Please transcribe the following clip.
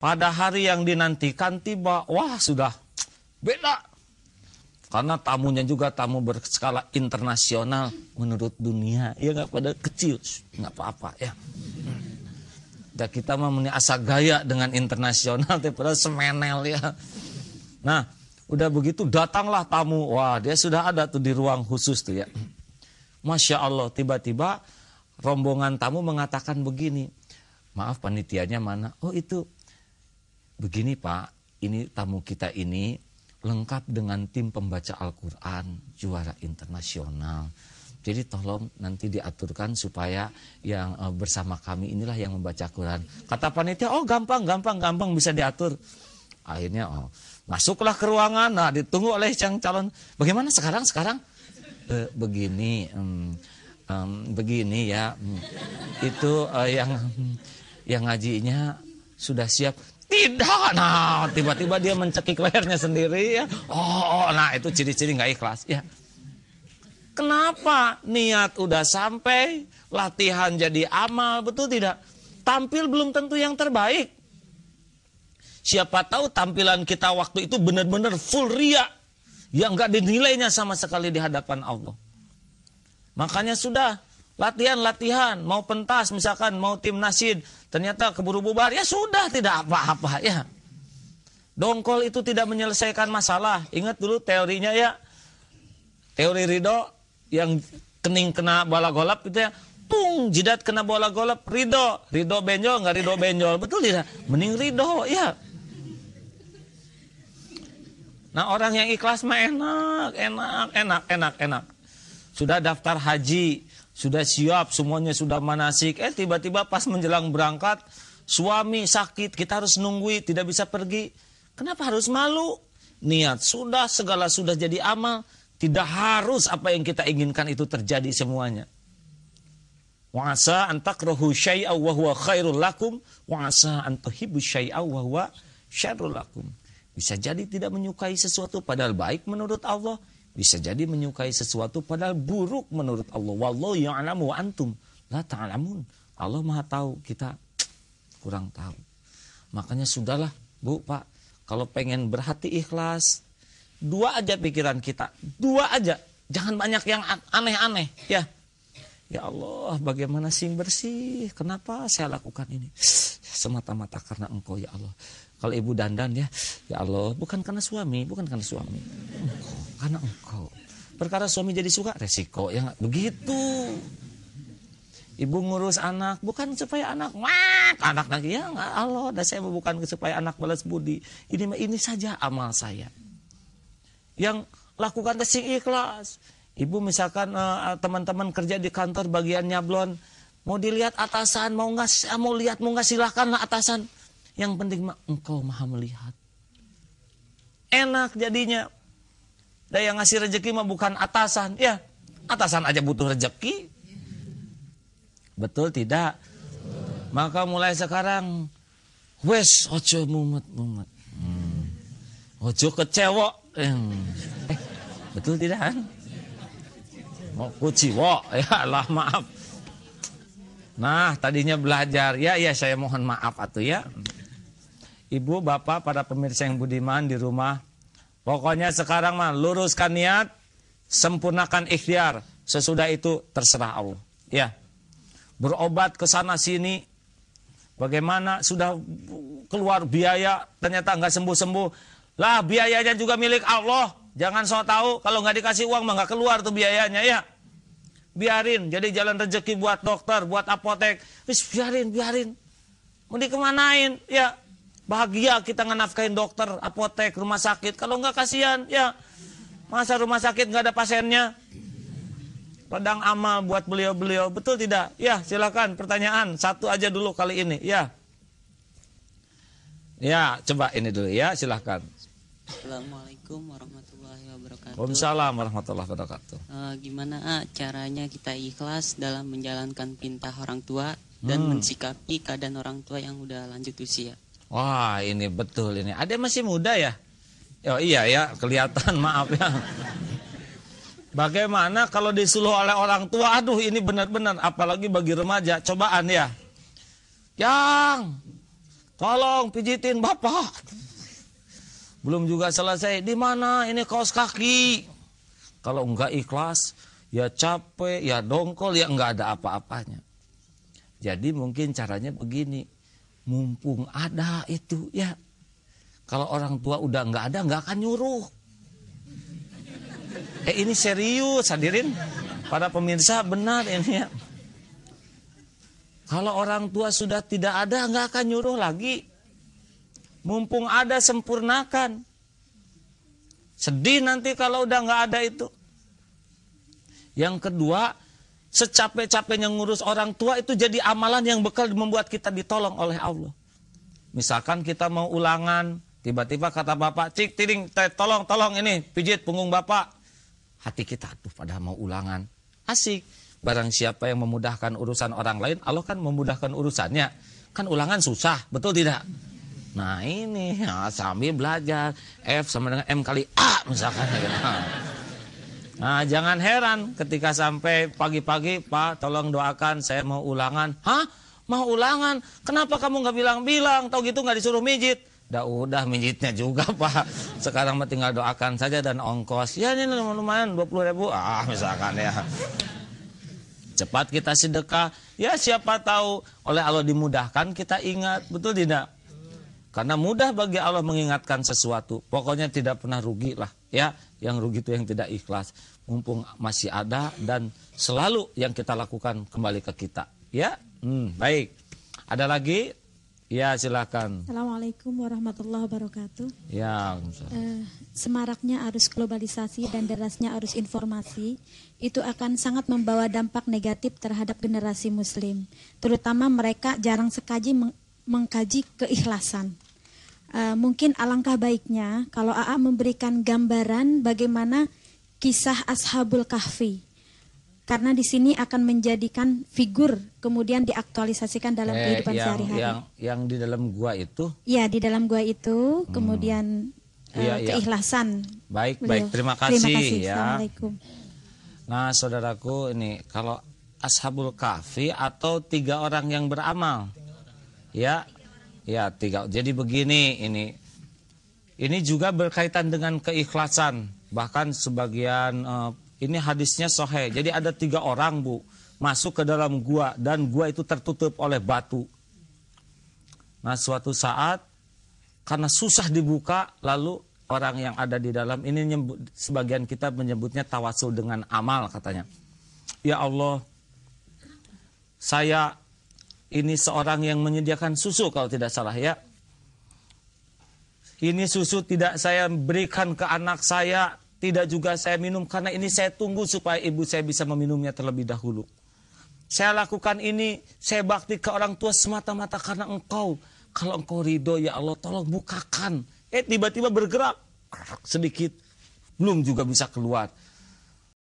pada hari yang dinantikan tiba, wah sudah beda. Karena tamunya juga tamu berskala internasional menurut dunia. Ya nggak pada kecil, nggak apa-apa ya. Dan kita mah asa gaya dengan internasional daripada semenel ya. Nah, udah begitu datanglah tamu. Wah, dia sudah ada tuh di ruang khusus tuh ya. Masya Allah, tiba-tiba rombongan tamu mengatakan begini. Maaf panitianya mana? Oh itu begini Pak, ini tamu kita ini lengkap dengan tim pembaca Al-Quran, juara internasional. Jadi tolong nanti diaturkan supaya yang eh, bersama kami inilah yang membaca Al Quran. Kata panitia, oh gampang, gampang, gampang bisa diatur. Akhirnya oh masuklah ke ruangan, nah ditunggu oleh yang calon. Bagaimana sekarang? Sekarang e, begini, um, um, begini ya. Um, itu uh, yang yang ngajinya sudah siap. Tidak, nah tiba-tiba dia mencekik lehernya sendiri ya. Oh, nah itu ciri-ciri nggak ikhlas ya. Kenapa niat udah sampai, latihan jadi amal, betul tidak? Tampil belum tentu yang terbaik. Siapa tahu tampilan kita waktu itu benar-benar full ria yang nggak dinilainya sama sekali di hadapan Allah. Makanya sudah latihan-latihan, mau pentas misalkan, mau tim nasid, Ternyata keburu bubar, ya sudah tidak apa-apa ya. Dongkol itu tidak menyelesaikan masalah. Ingat dulu teorinya ya. Teori Ridho yang kening kena bola golap gitu ya. Pung, jidat kena bola golap, Ridho. Ridho benjol, nggak Ridho benjol. Betul tidak? Mending Ridho, ya. Nah orang yang ikhlas mah enak, enak, enak, enak, enak. Sudah daftar haji, sudah siap, semuanya sudah manasik. Eh tiba-tiba pas menjelang berangkat, suami sakit, kita harus nunggui, tidak bisa pergi. Kenapa harus malu? Niat sudah, segala sudah jadi amal. Tidak harus apa yang kita inginkan itu terjadi semuanya. Wa'asa antak rohu wa khairul lakum. Wa'asa antohibu tuhibbu lakum. Bisa jadi tidak menyukai sesuatu padahal baik menurut Allah. Bisa jadi menyukai sesuatu padahal buruk menurut Allah. Wallahu ya'lamu wa antum la ta'lamun. Allah Maha tahu, kita kurang tahu. Makanya sudahlah, Bu, Pak. Kalau pengen berhati ikhlas, dua aja pikiran kita, dua aja. Jangan banyak yang aneh-aneh, ya. Ya Allah, bagaimana sih bersih? Kenapa saya lakukan ini? Semata-mata karena Engkau, ya Allah. Kalau ibu dandan ya, ya Allah, bukan karena suami, bukan karena suami. Engkau, karena engkau. Perkara suami jadi suka, resiko ya begitu. Ibu ngurus anak, bukan supaya anak mak anak lagi ya nggak Allah, dan saya bukan supaya anak balas budi. Ini ini saja amal saya. Yang lakukan testing ikhlas. Ibu misalkan eh, teman-teman uh, kerja di kantor bagian nyablon, mau dilihat atasan, mau nggak mau lihat mau nggak silahkan lah atasan yang penting mah engkau maha melihat. Enak jadinya. Dan yang ngasih rejeki mah bukan atasan. Ya, atasan aja butuh rejeki, Betul tidak? Maka mulai sekarang, wes ojo mumet-mumet. Hmm. Ojo kecewa. Hmm. Eh, betul tidak? Mau kuciwo, ya Allah, maaf. Nah, tadinya belajar. Ya, ya saya mohon maaf atuh ya ibu, bapak, para pemirsa yang budiman di rumah. Pokoknya sekarang mah luruskan niat, sempurnakan ikhtiar. Sesudah itu terserah Allah. Ya. Berobat ke sana sini. Bagaimana sudah keluar biaya ternyata nggak sembuh-sembuh. Lah biayanya juga milik Allah. Jangan so tahu kalau nggak dikasih uang mah nggak keluar tuh biayanya ya. Biarin jadi jalan rezeki buat dokter, buat apotek. Wis biarin, biarin. Mau dikemanain ya Bahagia kita nganafkain dokter, apotek, rumah sakit. Kalau nggak kasihan, ya masa rumah sakit nggak ada pasiennya. Pedang amal buat beliau-beliau, betul tidak? Ya, silakan pertanyaan satu aja dulu kali ini. Ya, ya coba ini dulu ya, silahkan. Assalamualaikum warahmatullahi wabarakatuh. Waalaikumsalam warahmatullahi wabarakatuh. E, gimana ah, caranya kita ikhlas dalam menjalankan perintah orang tua dan hmm. mensikapi keadaan orang tua yang udah lanjut usia? Wah ini betul ini. Ada masih muda ya? Oh iya ya kelihatan maaf ya. Bagaimana kalau disuluh oleh orang tua? Aduh ini benar-benar apalagi bagi remaja cobaan ya. Yang tolong pijitin bapak. Belum juga selesai. Di mana ini kaos kaki? Kalau enggak ikhlas, ya capek, ya dongkol, ya enggak ada apa-apanya. Jadi mungkin caranya begini mumpung ada itu ya kalau orang tua udah nggak ada nggak akan nyuruh eh ini serius hadirin para pemirsa benar ini ya kalau orang tua sudah tidak ada nggak akan nyuruh lagi mumpung ada sempurnakan sedih nanti kalau udah nggak ada itu yang kedua secapek yang ngurus orang tua itu jadi amalan yang bekal membuat kita ditolong oleh Allah. Misalkan kita mau ulangan, tiba-tiba kata bapak, cik, tiding, tolong, tolong ini, pijit punggung bapak. Hati kita, tuh pada mau ulangan. Asik. Barang siapa yang memudahkan urusan orang lain, Allah kan memudahkan urusannya. Kan ulangan susah, betul tidak? Nah ini, ya, sambil belajar, F sama dengan M kali A misalkan. Gitu. Nah, jangan heran ketika sampai pagi-pagi, Pak, tolong doakan saya mau ulangan. Hah? Mau ulangan? Kenapa kamu nggak bilang-bilang? Tahu gitu nggak disuruh mijit? Dah udah mijitnya juga pak Sekarang mah tinggal doakan saja dan ongkos Ya ini lumayan 20 ribu Ah misalkan ya Cepat kita sedekah Ya siapa tahu oleh Allah dimudahkan kita ingat Betul tidak? Karena mudah bagi Allah mengingatkan sesuatu. Pokoknya tidak pernah rugi lah, ya. Yang rugi itu yang tidak ikhlas. Mumpung masih ada dan selalu yang kita lakukan kembali ke kita. Ya, hmm, baik. Ada lagi? Ya, silakan. Assalamualaikum warahmatullahi wabarakatuh. Ya. uh, semaraknya arus globalisasi dan derasnya arus informasi itu akan sangat membawa dampak negatif terhadap generasi Muslim, terutama mereka jarang sekali mengkaji keikhlasan. Uh, mungkin alangkah baiknya kalau AA memberikan gambaran bagaimana kisah Ashabul Kahfi. Karena di sini akan menjadikan figur kemudian diaktualisasikan dalam eh, kehidupan sehari-hari. Yang yang di dalam gua itu? Ya, di dalam gua itu hmm. kemudian uh, ya. keikhlasan. Baik, beliau. baik. Terima kasih, Terima kasih. ya. Assalamualaikum. Nah, saudaraku ini kalau Ashabul Kahfi atau tiga orang yang beramal. Ya, ya tiga. Jadi begini ini. Ini juga berkaitan dengan keikhlasan. Bahkan sebagian uh, ini hadisnya sohe. Jadi ada tiga orang bu masuk ke dalam gua dan gua itu tertutup oleh batu. Nah suatu saat karena susah dibuka lalu orang yang ada di dalam ini nyebut, sebagian kita menyebutnya tawasul dengan amal katanya. Ya Allah, saya ini seorang yang menyediakan susu kalau tidak salah ya. Ini susu tidak saya berikan ke anak saya, tidak juga saya minum karena ini saya tunggu supaya ibu saya bisa meminumnya terlebih dahulu. Saya lakukan ini, saya bakti ke orang tua semata-mata karena engkau. Kalau engkau ridho, ya Allah tolong bukakan. Eh tiba-tiba bergerak sedikit, belum juga bisa keluar